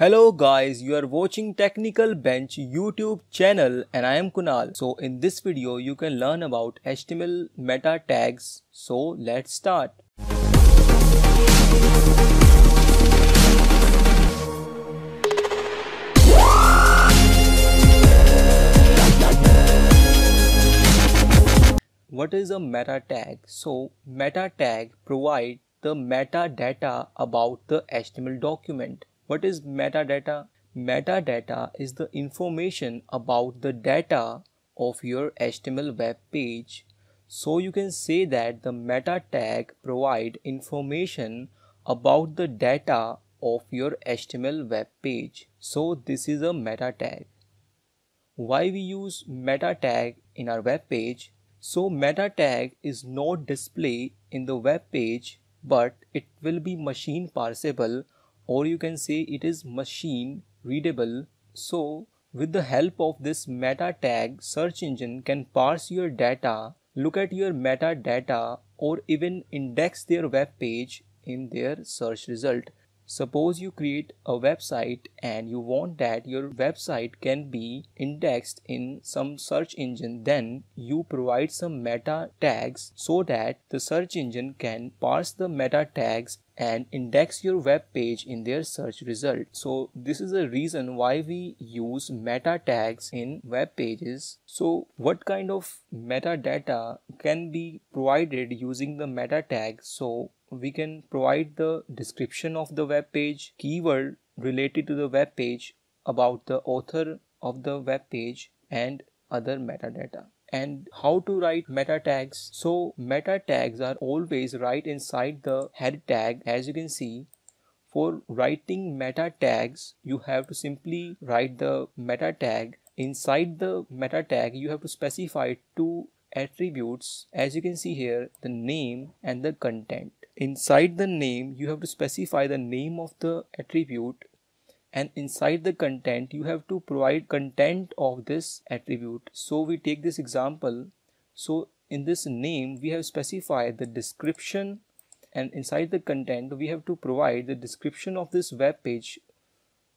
Hello guys, you are watching Technical Bench YouTube channel and I am Kunal. So in this video, you can learn about HTML meta tags. So let's start. What is a meta tag? So meta tag provide the metadata about the HTML document what is metadata? Metadata is the information about the data of your HTML web page. So you can say that the meta tag provide information about the data of your HTML web page. So this is a meta tag. Why we use meta tag in our web page? So meta tag is not display in the web page but it will be machine parsable or you can say it is machine readable. So with the help of this meta tag, search engine can parse your data, look at your metadata or even index their web page in their search result. Suppose you create a website and you want that your website can be indexed in some search engine, then you provide some meta tags so that the search engine can parse the meta tags and index your web page in their search result. So this is the reason why we use meta tags in web pages. So what kind of metadata can be provided using the meta tag? So we can provide the description of the web page, keyword related to the web page, about the author of the web page, and other metadata and how to write meta tags. So meta tags are always right inside the head tag as you can see. For writing meta tags, you have to simply write the meta tag. Inside the meta tag, you have to specify two attributes as you can see here the name and the content inside the name you have to specify the name of the attribute and inside the content you have to provide content of this attribute so we take this example so in this name we have specified the description and inside the content we have to provide the description of this web page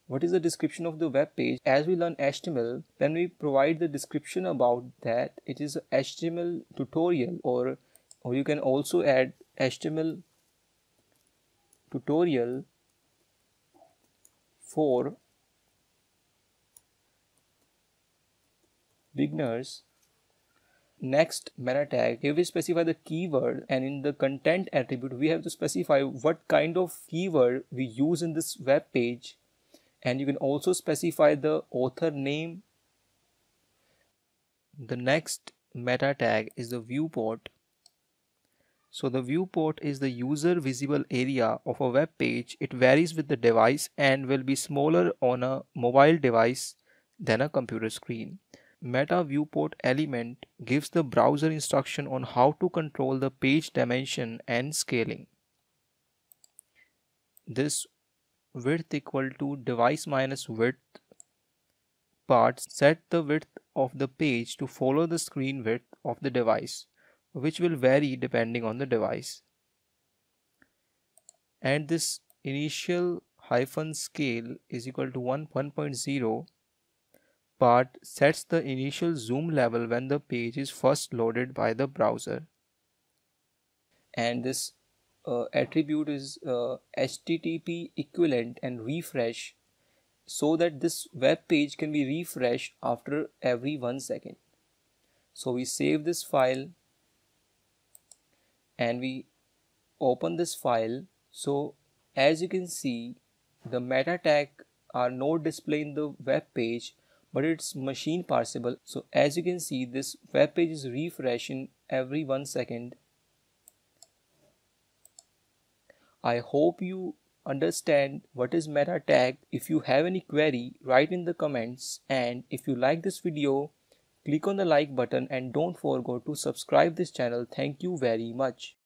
what is the description of the web page as we learn html then we provide the description about that it is html tutorial or or you can also add html tutorial for beginners next meta tag here we specify the keyword and in the content attribute we have to specify what kind of keyword we use in this web page and you can also specify the author name the next meta tag is the viewport so the viewport is the user visible area of a web page. It varies with the device and will be smaller on a mobile device than a computer screen. Meta viewport element gives the browser instruction on how to control the page dimension and scaling. This width equal to device minus width part set the width of the page to follow the screen width of the device which will vary depending on the device. And this initial hyphen scale is equal to 1 part sets the initial zoom level when the page is first loaded by the browser. And this uh, attribute is uh, HTTP equivalent and refresh so that this web page can be refreshed after every one second. So we save this file and we open this file so as you can see the meta tag are not displayed in the web page but it's machine parsable so as you can see this web page is refreshing every one second I hope you understand what is meta tag if you have any query write in the comments and if you like this video Click on the like button and don't forget to subscribe this channel. Thank you very much.